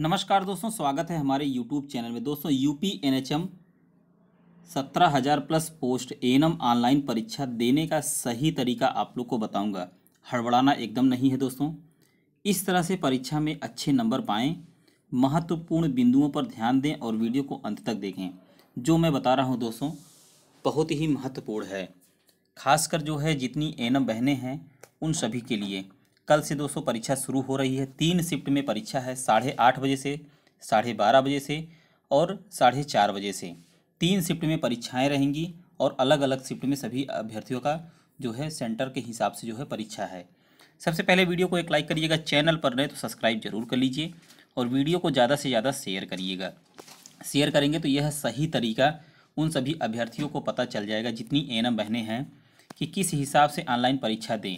नमस्कार दोस्तों स्वागत है हमारे यूट्यूब चैनल में दोस्तों U P N H M सत्रह हज़ार प्लस पोस्ट एनम ऑनलाइन परीक्षा देने का सही तरीका आप लोग को बताऊंगा हड़बड़ाना एकदम नहीं है दोस्तों इस तरह से परीक्षा में अच्छे नंबर पाएँ महत्वपूर्ण बिंदुओं पर ध्यान दें और वीडियो को अंत तक देखें जो मैं बता रहा हूँ दोस्तों बहुत ही महत्वपूर्ण है खासकर जो है जितनी एनम बहनें हैं उन सभी के लिए कल से दोस्तों परीक्षा शुरू हो रही है तीन शिफ्ट में परीक्षा है साढ़े आठ बजे से साढ़े बारह बजे से और साढ़े चार बजे से तीन शिफ्ट में परीक्षाएं रहेंगी और अलग अलग शिफ्ट में सभी अभ्यर्थियों का जो है सेंटर के हिसाब से जो है परीक्षा है सबसे पहले वीडियो को एक लाइक करिएगा चैनल पर रहे तो सब्सक्राइब जरूर कर लीजिए और वीडियो को ज़्यादा से ज़्यादा शेयर करिएगा शेयर करेंगे तो यह सही तरीका उन सभी अभ्यर्थियों को पता चल जाएगा जितनी एनम बहने हैं कि किस हिसाब से ऑनलाइन परीक्षा दें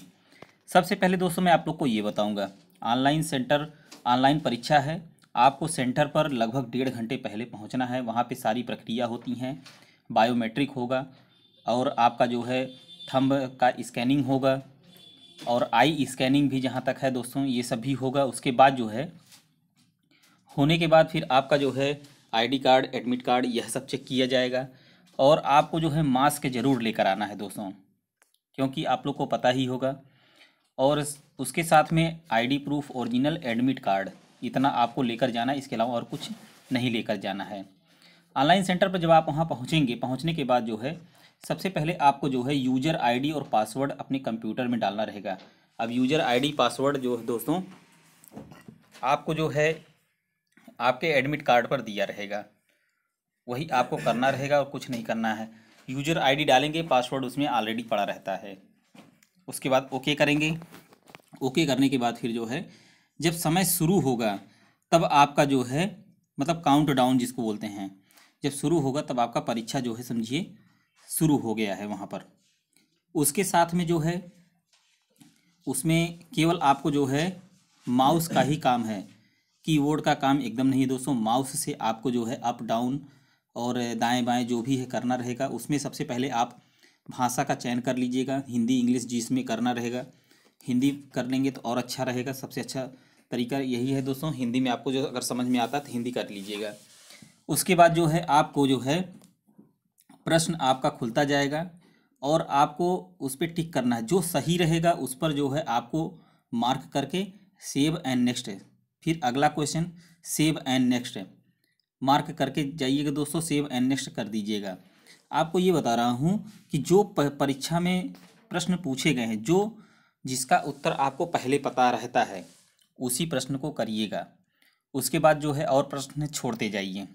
सबसे पहले दोस्तों मैं आप लोग को ये बताऊँगा ऑनलाइन सेंटर ऑनलाइन परीक्षा है आपको सेंटर पर लगभग डेढ़ घंटे पहले पहुँचना है वहाँ पर सारी प्रक्रिया होती हैं बायोमेट्रिक होगा और आपका जो है थंब का स्कैनिंग होगा और आई स्कैनिंग भी जहाँ तक है दोस्तों ये सब भी होगा उसके बाद जो है होने के बाद फिर आपका जो है आईडी कार्ड एडमिट कार्ड यह सब चेक किया जाएगा और आपको जो है मास्क ज़रूर लेकर आना है दोस्तों क्योंकि आप लोग को पता ही होगा और उसके साथ में ID proof original admit card इतना आपको लेकर जाना है इसके अलावा और कुछ नहीं लेकर जाना है ऑनलाइन सेंटर पर जब आप वहाँ पहुँचेंगे पहुँचने के बाद जो है सबसे पहले आपको जो है यूज़र आईडी और पासवर्ड अपने कंप्यूटर में डालना रहेगा अब यूज़र आईडी पासवर्ड जो है दोस्तों आपको जो है आपके एडमिट कार्ड पर दिया रहेगा वही आपको करना रहेगा और कुछ नहीं करना है यूज़र आईडी डालेंगे पासवर्ड उसमें ऑलरेडी पड़ा रहता है उसके बाद ओके करेंगे ओके करने के बाद फिर जो है जब समय शुरू होगा तब आपका जो है मतलब काउंट डाउन जिसको बोलते हैं जब शुरू होगा तब आपका परीक्षा जो है समझिए शुरू हो गया है वहाँ पर उसके साथ में जो है उसमें केवल आपको जो है माउस का ही काम है कीबोर्ड का काम एकदम नहीं है दोस्तों माउस से आपको जो है अप डाउन और दाएं बाएं जो भी है करना रहेगा उसमें सबसे पहले आप भाषा का चयन कर लीजिएगा हिंदी इंग्लिश जिसमें करना रहेगा हिंदी कर लेंगे तो और अच्छा रहेगा सबसे अच्छा तरीका यही है दोस्तों हिंदी में आपको जो अगर समझ में आता है तो हिंदी कर लीजिएगा उसके बाद जो है आपको जो है प्रश्न आपका खुलता जाएगा और आपको उस पर टिक करना है जो सही रहेगा उस पर जो है आपको मार्क करके सेव एंड नेक्स्ट है फिर अगला क्वेश्चन सेव एंड नेक्स्ट है मार्क करके जाइएगा दोस्तों सेव एंड नेक्स्ट कर दीजिएगा आपको ये बता रहा हूँ कि जो परीक्षा में प्रश्न पूछे गए हैं जो जिसका उत्तर आपको पहले पता रहता है उसी प्रश्न को करिएगा उसके बाद जो है और प्रश्न छोड़ते जाइए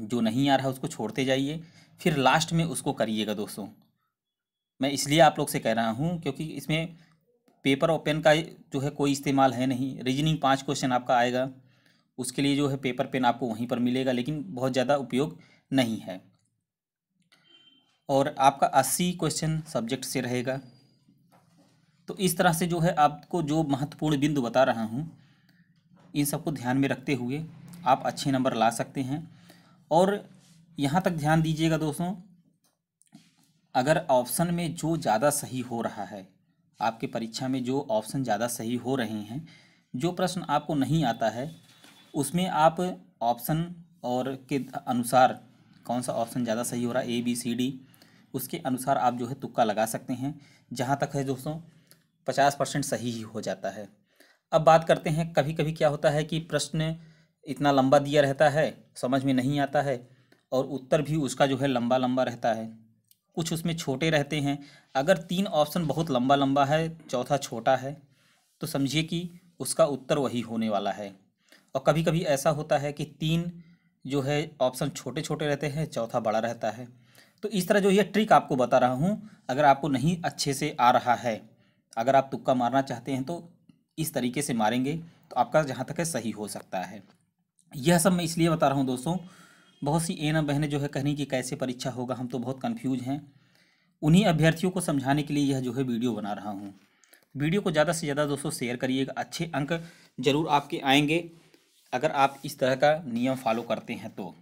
जो नहीं आ रहा उसको छोड़ते जाइए फिर लास्ट में उसको करिएगा दोस्तों मैं इसलिए आप लोग से कह रहा हूँ क्योंकि इसमें पेपर और पेन का जो है कोई इस्तेमाल है नहीं रीजनिंग पाँच क्वेश्चन आपका आएगा उसके लिए जो है पेपर पेन आपको वहीं पर मिलेगा लेकिन बहुत ज़्यादा उपयोग नहीं है और आपका अस्सी क्वेश्चन सब्जेक्ट से रहेगा तो इस तरह से जो है आपको जो महत्वपूर्ण बिंदु बता रहा हूँ इन सबको ध्यान में रखते हुए आप अच्छे नंबर ला सकते हैं और यहाँ तक ध्यान दीजिएगा दोस्तों अगर ऑप्शन में जो ज़्यादा सही हो रहा है आपके परीक्षा में जो ऑप्शन ज़्यादा सही हो रहे हैं जो प्रश्न आपको नहीं आता है उसमें आप ऑप्शन और के अनुसार कौन सा ऑप्शन ज़्यादा सही हो रहा है ए बी सी डी उसके अनुसार आप जो है तुक्का लगा सकते हैं जहाँ तक है दोस्तों पचास परसेंट सही ही हो जाता है अब बात करते हैं कभी कभी क्या होता है कि प्रश्न इतना लंबा दिया रहता है समझ में नहीं आता है और उत्तर भी उसका जो है लंबा लंबा रहता है कुछ उसमें छोटे रहते हैं अगर तीन ऑप्शन बहुत लंबा लंबा है चौथा छोटा है तो समझिए कि उसका उत्तर वही होने वाला है और कभी कभी ऐसा होता है कि तीन जो है ऑप्शन छोटे छोटे रहते हैं चौथा बड़ा रहता है तो इस तरह जो ये ट्रिक आपको बता रहा हूँ अगर आपको नहीं अच्छे से आ रहा है अगर आप तुक्का मारना चाहते हैं तो इस तरीके से मारेंगे तो आपका जहाँ तक है सही हो सकता है यह सब मैं इसलिए बता रहा हूँ दोस्तों बहुत सी एन बहनें जो है कहनी कि कैसे परीक्षा होगा हम तो बहुत कन्फ्यूज हैं उन्हीं अभ्यर्थियों को समझाने के लिए यह जो है वीडियो बना रहा हूँ वीडियो को ज़्यादा से ज़्यादा दोस्तों शेयर करिएगा अच्छे अंक जरूर आपके आएंगे अगर आप इस तरह का नियम फॉलो करते हैं तो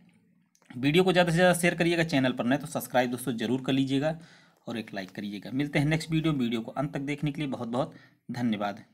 वीडियो को ज़्यादा से ज़्यादा शेयर करिएगा चैनल पर नहीं तो सब्सक्राइब दोस्तों जरूर कर लीजिएगा और एक लाइक करिएगा मिलते हैं नेक्स्ट वीडियो वीडियो को अंत तक देखने के लिए बहुत बहुत धन्यवाद